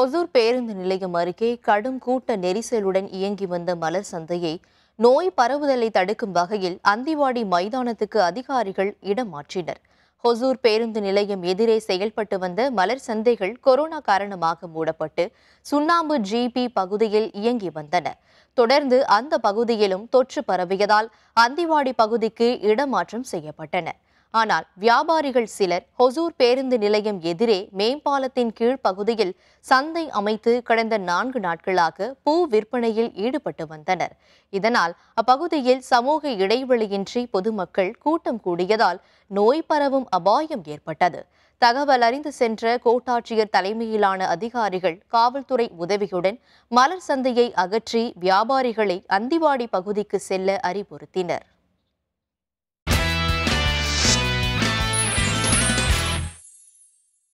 ஒசூர் பேருந்து நிலையம் அருகே கடும் கூட்ட நெரிசலுடன் இயங்கி வந்த மலர் சந்தையை நோய் பரவுதலை தடுக்கும் வகையில் அந்திவாடி மைதானத்துக்கு அதிகாரிகள் இடமாற்றினர் ஹொசூர் பேருந்து நிலையம் எதிரே செயல்பட்டு வந்த மலர் சந்தைகள் கொரோனா காரணமாக மூடப்பட்டு சுண்ணாம்பு ஜிபி பகுதியில் இயங்கி வந்தன தொடர்ந்து அந்த பகுதியிலும் தொற்று பரவியதால் அந்திவாடி பகுதிக்கு இடமாற்றம் செய்யப்பட்டன ஆனால் வியாபாரிகள் சிலர் ஹொசூர் பேருந்து நிலையம் எதிரே மேம்பாலத்தின் கீழ் பகுதியில் சந்தை அமைத்து கடந்த நான்கு நாட்களாக பூ விற்பனையில் ஈடுபட்டு வந்தனர் இதனால் அப்பகுதியில் சமூக இடைவெளியின்றி பொதுமக்கள் கூட்டம் கூடியதால் நோய் பரவும் அபாயம் ஏற்பட்டது தகவல் அறிந்து சென்ற கோட்டாட்சியர் தலைமையிலான அதிகாரிகள் காவல்துறை உதவியுடன் மலர் சந்தையை அகற்றி வியாபாரிகளை அந்திவாடி பகுதிக்கு செல்ல அறிவுறுத்தினர்